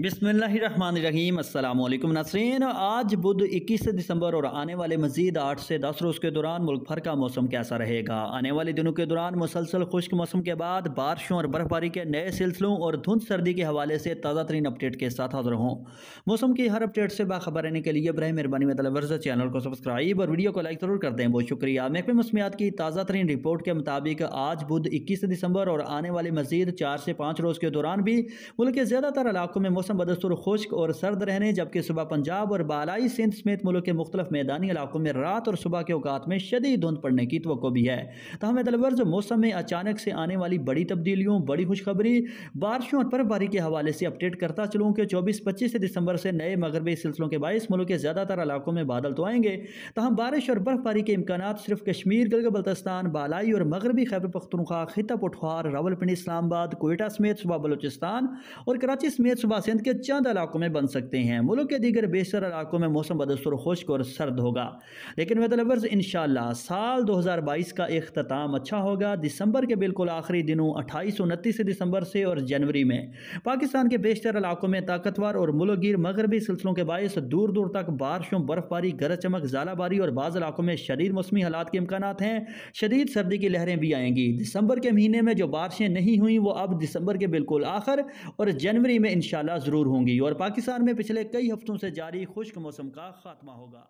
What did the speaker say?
बिसमीम अल्लाम आज बुध 21 दिसंबर और आने वाले मजीद 8 से 10 रोज़ के दौरान मुल्क भर का मौसम कैसा रहेगा आने वाले दिनों के दौरान मुसलसल खुश्क मौसम के बाद बारिशों और बर्फबारी के नए सिलसिलों और धुंध सर्दी के हवाले से ताज़ा तरीन अपडेट के साथ हाजिर हों मौसम की हर अपडेट से बाखबर रहने के लिए ब्रह मेहरबानी वर्जा चैनल को सब्सक्राइब और वीडियो को लाइक ज़रूर कर दें बहुत शुक्रिया महकमे मौसमियात की ताज़ा तरीन रिपोर्ट के मुताबिक आज बुध इक्कीस दिसंबर और आने वाले मजीद चार से पाँच रोज़ के दौरान भी मुल्क के ज़्यादातर इलाकों में मौसम बदस्तर खुश्क और सर्द रहने जबकि सुबह पंजाब और बालाई सिंध समेत मुल्क के मुख्त मैदानी इलाकों में रात और सुबह के अवकात में शदीद धुंध पड़ने की तो भी है तहम तो तलवर्ज मौसम में अचानक से आने वाली बड़ी तब्दीलियों बड़ी खुशखबरी बारिशों और बर्फबारी के हवाले से अपडेट करता चलूँ कि चौबीस पच्चीस दिसंबर से नए मगरबी सिलसिलों के बायस मुल्क के ज़्यादातर इलाकों में बादल तो आएंगे तहम तो बारिश और बर्फबारी के इम्कान सिर्फ कश्मीर गलग बल्तस्तान बालाई और मगरबी खैब पख्तनख्वा खिता पठवार रावलपिंडी इस्लामाबाद कोयटा समेत सुबह बलोचिस्तान और कराची समेत सुबह सिंध हिंद के चंद इलाकों में बन सकते हैं मुल्क के दीगर बेशतर इलाकों में मौसम बदस्तर खुश्क और सर्द होगा लेकिन मतलबर्ज इन साल दो हज़ार बाईस का अख्ताम अच्छा होगा दिसंबर के बिल्कुल आखिरी दिनों अट्ठाईस उनतीस दिसंबर से और जनवरी में पाकिस्तान के बेशतर इलाकों में ताकतवर और मुलगिर मगरबी सिलसिलों के बायस दूर दूर तक बारिशों बर्फबारी गरज चमक जालाबारी और बाज़ इलाकों में शदीद मौसमी हालात के इम्कान हैं शदीद सर्दी की लहरें भी आएंगी दिसंबर के महीने में जो बारिशें नहीं हुई वो अब दिसंबर के बिल्कुल आखिर और जनवरी में इन शाला ज़रूर होंगी और पाकिस्तान में पिछले कई हफ्तों से जारी खुश्क मौसम का खात्मा होगा